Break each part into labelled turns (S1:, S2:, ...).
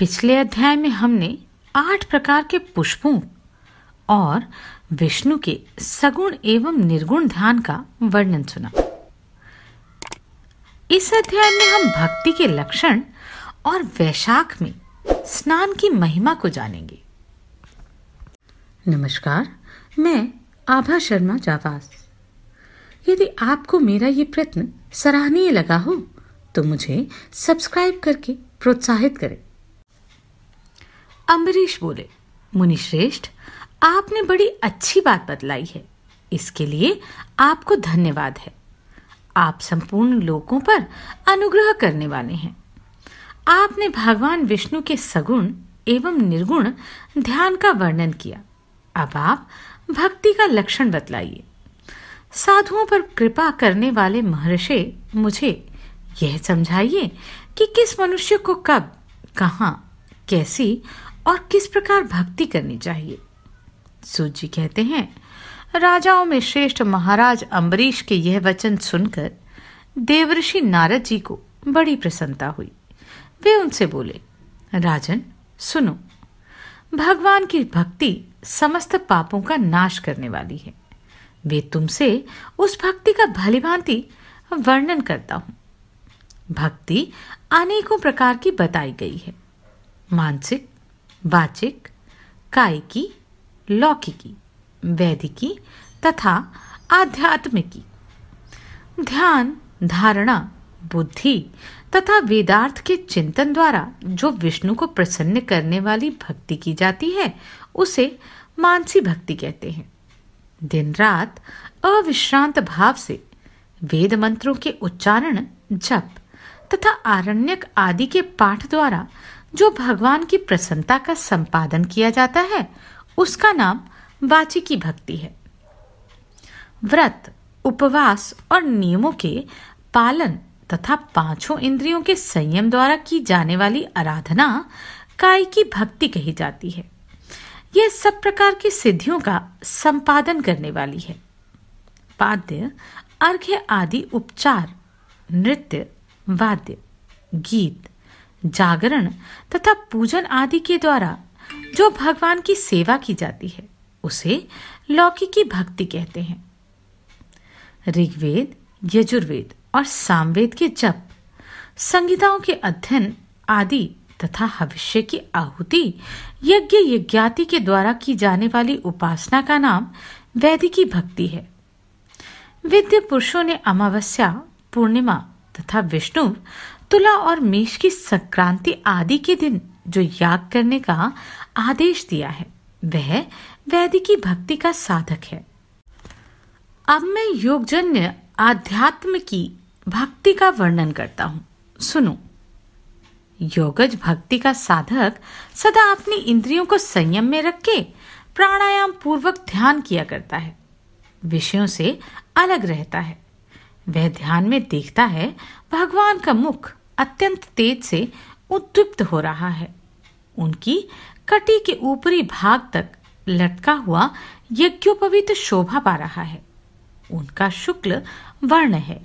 S1: पिछले अध्याय में हमने आठ प्रकार के पुष्पों और विष्णु के सगुण एवं निर्गुण ध्यान का वर्णन सुना इस अध्याय में हम भक्ति के लक्षण और वैशाख में स्नान की महिमा को जानेंगे नमस्कार मैं आभा शर्मा जावास यदि आपको मेरा ये प्रयत्न सराहनीय लगा हो तो मुझे सब्सक्राइब करके प्रोत्साहित करें अम्बरीश बोले मुनिश्रेष्ठ आपने बड़ी अच्छी बात बतलाई है इसके लिए आपको धन्यवाद है आप संपूर्ण लोगों पर अनुग्रह करने वाले हैं आपने भगवान विष्णु के सगुण एवं निर्गुण ध्यान का वर्णन किया अब आप भक्ति का लक्षण बतलाइए साधुओं पर कृपा करने वाले महर्षि मुझे यह समझाइए कि किस मनुष्य को कब कहाँ कैसी और किस प्रकार भक्ति करनी चाहिए सूत जी कहते हैं राजाओं में श्रेष्ठ महाराज अम्बरीश के यह वचन सुनकर देवऋषि नारद जी को बड़ी प्रसन्नता हुई वे उनसे बोले राजन सुनो भगवान की भक्ति समस्त पापों का नाश करने वाली है वे तुमसे उस भक्ति का भलीभांति वर्णन करता हूं भक्ति अनेकों प्रकार की बताई गई है मानसिक वाचिक कायिकी लौकिकी वैदिकी तथा आध्यात्मिकी ध्यान धारणा बुद्धि तथा वेदार्थ के चिंतन द्वारा जो विष्णु को प्रसन्न करने वाली भक्ति की जाती है उसे मानसी भक्ति कहते हैं दिन रात अविश्रांत भाव से वेद मंत्रों के उच्चारण जप तथा आरण्यक आदि के पाठ द्वारा जो भगवान की प्रसन्नता का संपादन किया जाता है उसका नाम वाची की भक्ति है व्रत उपवास और नियमों के पालन तथा पांचों इंद्रियों के संयम द्वारा की जाने वाली आराधना काय की भक्ति कही जाती है यह सब प्रकार की सिद्धियों का संपादन करने वाली है पाद्य अर्घ्य आदि उपचार नृत्य वाद्य गीत जागरण तथा पूजन आदि के द्वारा जो भगवान की सेवा की जाती है उसे की भक्ति कहते हैं ऋग्वेद यजुर्वेद और सामवेद के जप संगीताओं के अध्ययन आदि तथा भविष्य की आहुति यज्ञ यज्ञाति के द्वारा की जाने वाली उपासना का नाम वैदिकी भक्ति है विद्य पुरुषों ने अमावस्या पूर्णिमा तथा विष्णु तुला और मेष की संक्रांति आदि के दिन जो याग करने का आदेश दिया है वह की भक्ति का साधक है अब मैं योगजन्य आध्यात्म की भक्ति का वर्णन करता हूं सुनो योगज भक्ति का साधक सदा अपनी इंद्रियों को संयम में रख के प्राणायाम पूर्वक ध्यान किया करता है विषयों से अलग रहता है वह ध्यान में देखता है भगवान का मुख अत्यंत तेज से उद्दीप्त हो रहा है उनकी कटी के ऊपरी भाग तक लटका हुआ यज्ञोपवीत शोभा पा रहा है उनका शुक्ल वर्ण है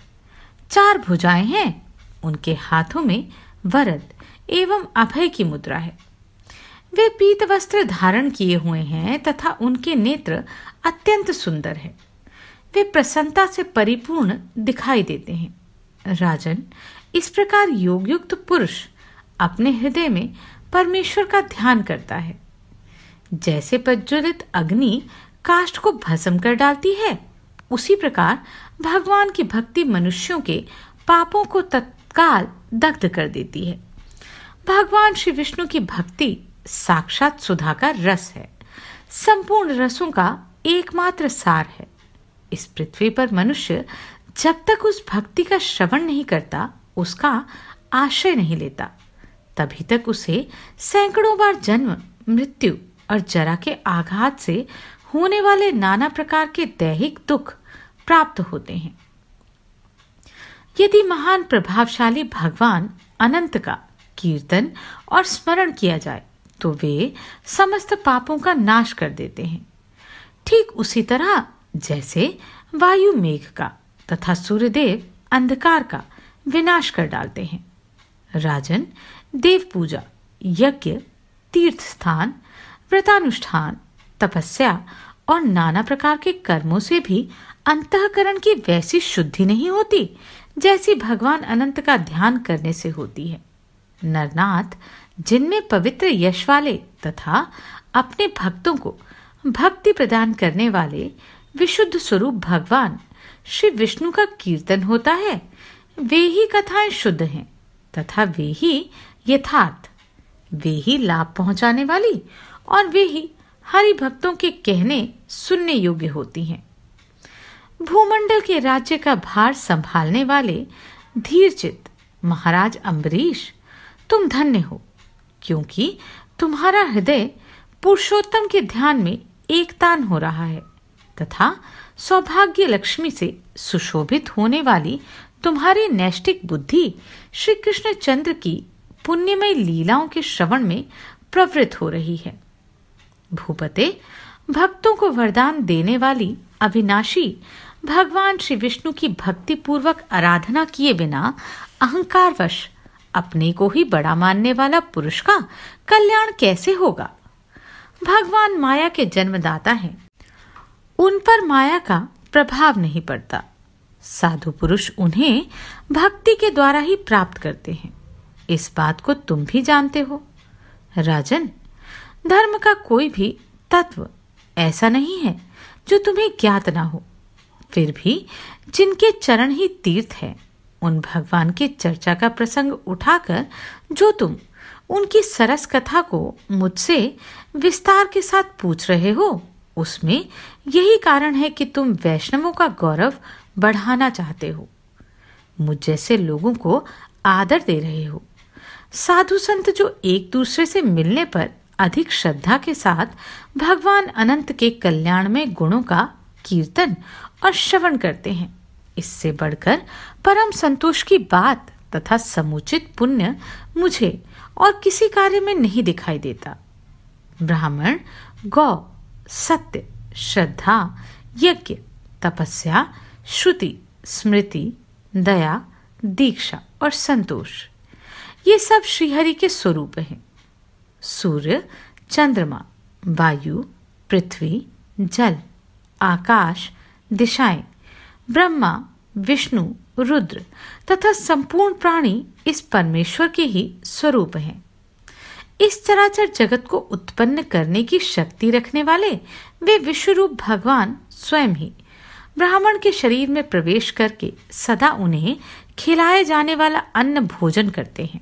S1: चार भुजाएं हैं उनके हाथों में वरद एवं अभय की मुद्रा है वे पीत वस्त्र धारण किए हुए हैं तथा उनके नेत्र अत्यंत सुंदर हैं। वे प्रसन्नता से परिपूर्ण दिखाई देते हैं राजन इस प्रकार योगयुक्त पुरुष अपने हृदय में परमेश्वर का ध्यान करता है जैसे प्रज्वलित अग्नि काष्ठ को भस्म कर डालती है उसी प्रकार भगवान की भक्ति मनुष्यों के पापों को तत्काल दग्ध कर देती है भगवान श्री विष्णु की भक्ति साक्षात सुधा का रस है संपूर्ण रसों का एकमात्र सार है इस पृथ्वी पर मनुष्य जब तक उस भक्ति का श्रवण नहीं करता उसका आश्रय नहीं लेता तभी तक उसे सैकड़ों बार जन्म मृत्यु और जरा के आघात से होने वाले नाना प्रकार के दैहिक दुख प्राप्त होते हैं यदि महान प्रभावशाली भगवान अनंत का कीर्तन और स्मरण किया जाए तो वे समस्त पापों का नाश कर देते हैं ठीक उसी तरह जैसे वायु मेघ का तथा सूर्यदेव अंधकार का विनाश कर डालते हैं राजन देव पूजा यज्ञ तीर्थ स्थान व्रतानुष्ठान तपस्या और नाना प्रकार के कर्मों से भी अंतकरण की वैसी शुद्धि नहीं होती जैसी भगवान अनंत का ध्यान करने से होती है नरनाथ जिनमें पवित्र यश वाले तथा अपने भक्तों को भक्ति प्रदान करने वाले विशुद्ध स्वरूप भगवान श्री विष्णु का कीर्तन होता है वे ही कथाएं शुद्ध हैं तथा वे ही यथार्थ वे ही लाभ पहुंचाने वाली और वे ही हरि भक्तों के कहने सुनने योग्य होती हैं भूमंडल के राज्य का भार संभालने वाले धीरचित महाराज अम्बरीश तुम धन्य हो क्योंकि तुम्हारा हृदय पुरुषोत्तम के ध्यान में एकतान हो रहा है तथा सौभाग्य लक्ष्मी से सुशोभित होने वाली तुम्हारी नैष्टिक बुद्धि श्री कृष्ण चंद्र की पुण्यमय लीलाओं के श्रवण में प्रवृत्त हो रही है भूपते भक्तों को वरदान देने वाली अविनाशी भगवान श्री विष्णु की भक्ति पूर्वक आराधना किए बिना अहंकारवश अपने को ही बड़ा मानने वाला पुरुष का कल्याण कैसे होगा भगवान माया के जन्मदाता हैं उन पर माया का प्रभाव नहीं पड़ता साधु पुरुष उन्हें भक्ति के द्वारा ही प्राप्त करते हैं इस बात को तुम भी जानते हो राजन धर्म का कोई भी तत्व ऐसा नहीं है जो तुम्हें ज्ञात ना हो फिर भी जिनके चरण ही तीर्थ है उन भगवान के चर्चा का प्रसंग उठाकर जो तुम उनकी सरस कथा को मुझसे विस्तार के साथ पूछ रहे हो उसमें यही कारण है कि तुम वैष्णवों का गौरव बढ़ाना चाहते हो मुझ जैसे लोगों को आदर दे रहे हो साधु संत जो एक दूसरे से मिलने पर अधिक श्रद्धा के साथ भगवान अनंत के कल्याण में गुणों का कीर्तन और श्रवण करते हैं इससे बढ़कर परम संतोष की बात तथा समुचित पुण्य मुझे और किसी कार्य में नहीं दिखाई देता ब्राह्मण गौ सत्य श्रद्धा यज्ञ तपस्या श्रुति स्मृति दया दीक्षा और संतोष ये सब श्रीहरि के स्वरूप हैं सूर्य चंद्रमा वायु पृथ्वी जल आकाश दिशाएं ब्रह्मा विष्णु रुद्र तथा संपूर्ण प्राणी इस परमेश्वर के ही स्वरूप हैं इस चराचर जगत को उत्पन्न करने की शक्ति रखने वाले वे विश्वरूप भगवान स्वयं ही ब्राह्मण के शरीर में प्रवेश करके सदा उन्हें खिलाए जाने वाला अन्न भोजन करते हैं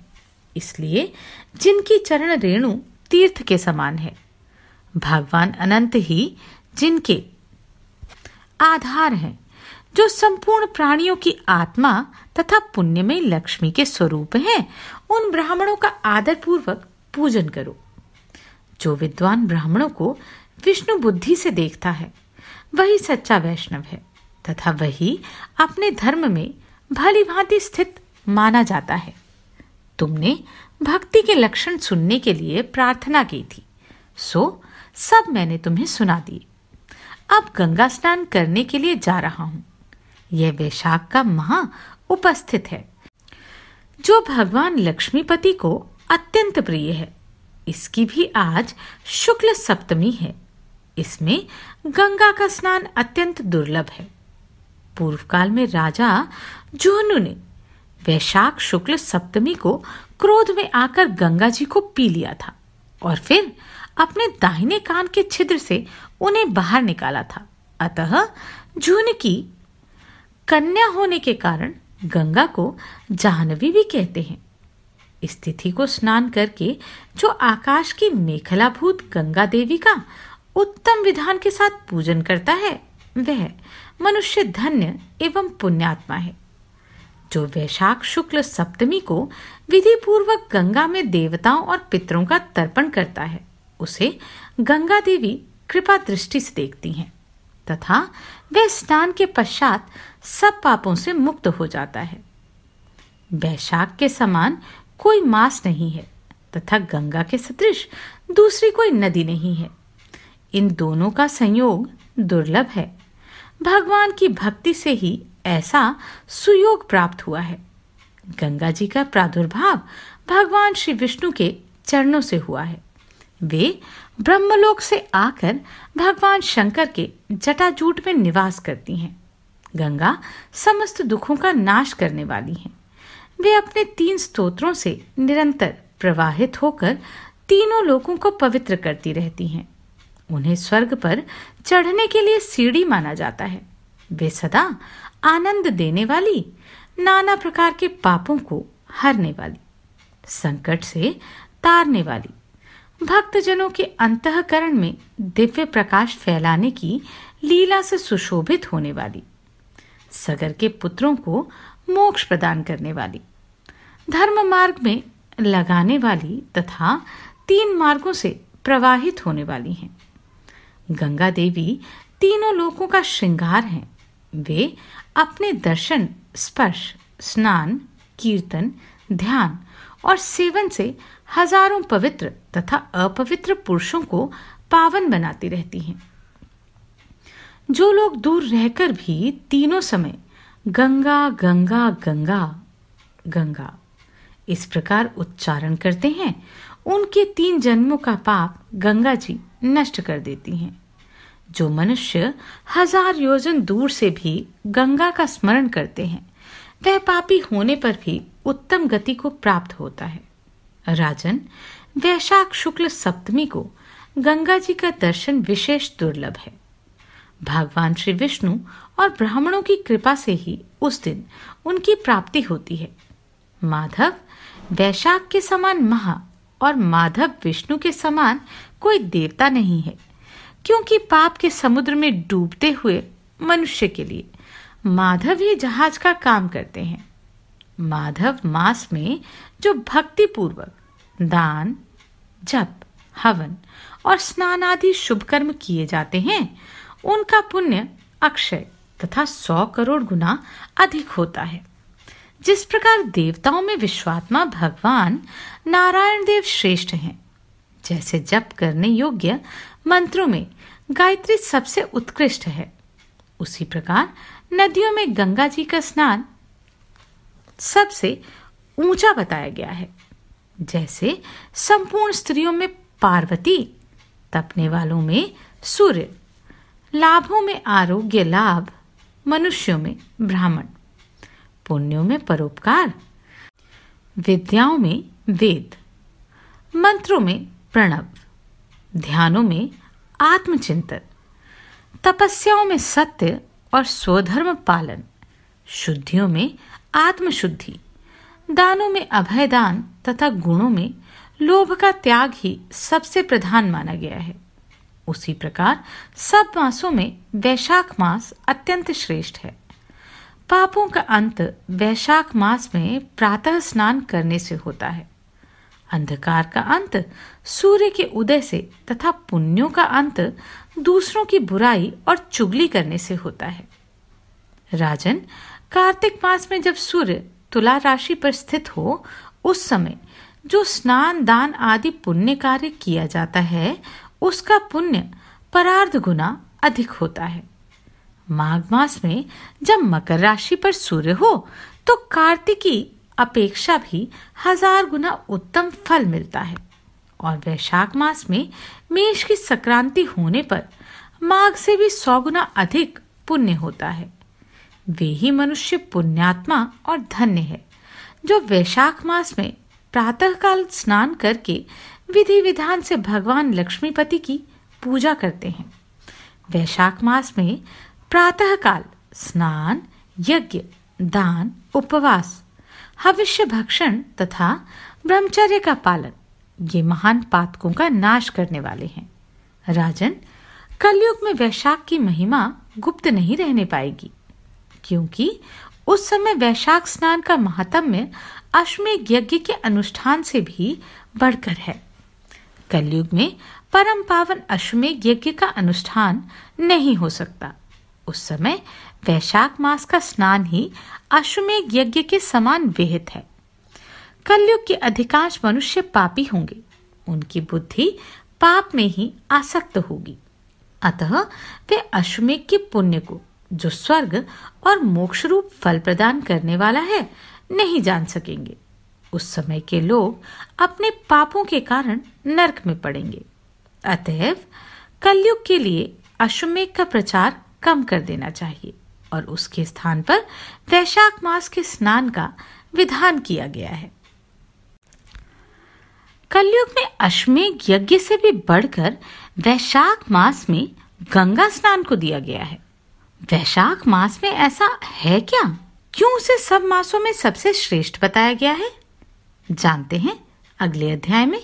S1: इसलिए जिनकी चरण रेणु तीर्थ के समान है भगवान अनंत ही जिनके आधार हैं जो संपूर्ण प्राणियों की आत्मा तथा पुण्य में लक्ष्मी के स्वरूप हैं उन ब्राह्मणों का आदर पूर्वक पूजन करो जो विद्वान ब्राह्मणों को विष्णु बुद्धि से देखता है वही सच्चा वैष्णव है तथा वही अपने धर्म में भली भांति स्थित माना जाता है तुमने भक्ति के लक्षण सुनने के लिए प्रार्थना की थी सो सब मैंने तुम्हें सुना दिए अब गंगा स्नान करने के लिए जा रहा हूँ यह वैशाख का महा उपस्थित है जो भगवान लक्ष्मीपति को अत्यंत प्रिय है इसकी भी आज शुक्ल सप्तमी है इसमें गंगा का स्नान अत्यंत दुर्लभ है पूर्व काल में राजा जोहनु ने वैशाख शुक्ल सप्तमी को क्रोध में आकर गंगा जी को पी लिया था और फिर अपने दाहिने कान के छिद्र से उन्हें बाहर निकाला था अतः जून की कन्या होने के कारण गंगा को जाह्नवी भी कहते हैं इस तिथि को स्नान करके जो आकाश की मेखलाभूत गंगा देवी का उत्तम विधान के साथ पूजन करता है वह मनुष्य धन्य एवं पुण्यात्मा है जो वैशाख शुक्ल सप्तमी को विधि पूर्वक गंगा में देवताओं और पितरों का तर्पण करता है उसे गंगा देवी कृपा दृष्टि से देखती हैं तथा वह स्नान के पश्चात सब पापों से मुक्त हो जाता है वैशाख के समान कोई मास नहीं है तथा गंगा के सदृश दूसरी कोई नदी नहीं है इन दोनों का संयोग दुर्लभ है भगवान की भक्ति से ही ऐसा सुयोग प्राप्त हुआ है गंगा जी का प्रादुर्भाव भगवान श्री विष्णु के चरणों से हुआ है वे ब्रह्मलोक से आकर भगवान शंकर के जटाजूट में निवास करती हैं गंगा समस्त दुखों का नाश करने वाली हैं वे अपने तीन स्तोत्रों से निरंतर प्रवाहित होकर तीनों लोगों को पवित्र करती रहती हैं उन्हें स्वर्ग पर चढ़ने के लिए सीढ़ी माना जाता है वे सदा आनंद देने वाली नाना प्रकार के पापों को हरने वाली संकट से तारने वाली भक्तजनों के अंतकरण में दिव्य प्रकाश फैलाने की लीला से सुशोभित होने वाली सगर के पुत्रों को मोक्ष प्रदान करने वाली धर्म मार्ग में लगाने वाली तथा तीन मार्गों से प्रवाहित होने वाली हैं गंगा देवी तीनों लोकों का श्रृंगार हैं वे अपने दर्शन स्पर्श स्नान कीर्तन ध्यान और सेवन से हजारों पवित्र तथा अपवित्र पुरुषों को पावन बनाती रहती हैं जो लोग दूर रहकर भी तीनों समय गंगा गंगा गंगा गंगा इस प्रकार उच्चारण करते हैं उनके तीन जन्मों का पाप गंगा जी नष्ट कर देती हैं जो मनुष्य हजार योजन दूर से भी गंगा का स्मरण करते हैं वह पापी होने पर भी उत्तम गति को प्राप्त होता है राजन वैशाख शुक्ल सप्तमी को गंगा जी का दर्शन विशेष दुर्लभ है भगवान श्री विष्णु और ब्राह्मणों की कृपा से ही उस दिन उनकी प्राप्ति होती है माधव वैशाख के समान महा और माधव विष्णु के समान कोई देवता नहीं है क्योंकि पाप के समुद्र में डूबते हुए मनुष्य के लिए माधव ही जहाज का काम करते हैं माधव मास में जो भक्ति पूर्वक दान जप हवन और स्नान आदि शुभ कर्म किए जाते हैं उनका पुण्य अक्षय तथा सौ करोड़ गुना अधिक होता है जिस प्रकार देवताओं में विश्वात्मा भगवान नारायण देव श्रेष्ठ हैं जैसे जप करने योग्य मंत्रों में गायत्री सबसे उत्कृष्ट है उसी प्रकार नदियों में गंगा जी का स्नान सबसे ऊंचा बताया गया है जैसे संपूर्ण स्त्रियों में पार्वती तपने वालों में सूर्य लाभों में आरोग्य लाभ मनुष्यों में ब्राह्मण पुण्यों में परोपकार विद्याओं में वेद मंत्रों में प्रणव ध्यानों में आत्मचिंतन तपस्याओं में सत्य और स्वधर्म पालन शुद्धियों में आत्मशुद्धि दानों में अभय दान तथा गुणों में लोभ का त्याग ही सबसे प्रधान माना गया है उसी प्रकार सब मासों में वैशाख मास अत्यंत श्रेष्ठ है पापों का अंत वैशाख मास में प्रातः स्नान करने से होता है अंधकार का अंत सूर्य के उदय से तथा पुण्यों का अंत दूसरों की बुराई और चुगली करने से होता है राजन कार्तिक मास में जब सूर्य तुला राशि पर स्थित हो उस समय जो स्नान दान आदि पुण्य कार्य किया जाता है उसका पुण्य परार्ध गुना अधिक होता है माघ मास में जब मकर राशि पर सूर्य हो तो कार्तिकी अपेक्षा भी हजार गुना उत्तम फल मिलता है और वैशाख मास में मेष की संक्रांति होने पर माघ से भी सौ गुना अधिक पुण्य होता है वे ही मनुष्य पुण्यात्मा और धन्य है जो वैशाख मास में प्रातःकाल स्नान करके विधि विधान से भगवान लक्ष्मीपति की पूजा करते हैं वैशाख मास में प्रातःकाल स्नान यज्ञ दान उपवास हविष्य भक्षण तथा ब्रह्मचर्य का पालन ये महान पातकों का नाश करने वाले हैं राजन कलयुग में वैशाख की महिमा गुप्त नहीं रहने पाएगी क्योंकि उस समय वैशाख स्नान का महात्म्य अश्वमेघ यज्ञ के अनुष्ठान से भी बढ़कर है कलयुग में परम पावन अश्वमेघ यज्ञ का अनुष्ठान नहीं हो सकता उस समय वैशाख मास का स्नान ही अश्वमेघ यज्ञ के समान विहित है कलयुग के अधिकांश मनुष्य पापी होंगे उनकी बुद्धि पाप में ही आसक्त होगी अतः वे अश्वमेघ के पुण्य को जो स्वर्ग और मोक्ष रूप फल प्रदान करने वाला है नहीं जान सकेंगे उस समय के लोग अपने पापों के कारण नरक में पड़ेंगे अतएव कलयुग के लिए अश्वमेघ का प्रचार कम कर देना चाहिए और उसके स्थान पर वैशाख मास के स्नान का विधान किया गया है कलयुग में अश्वमेघ यज्ञ से भी बढ़कर वैशाख मास में गंगा स्नान को दिया गया है वैशाख मास में ऐसा है क्या क्यों उसे सब मासों में सबसे श्रेष्ठ बताया गया है जानते हैं अगले अध्याय में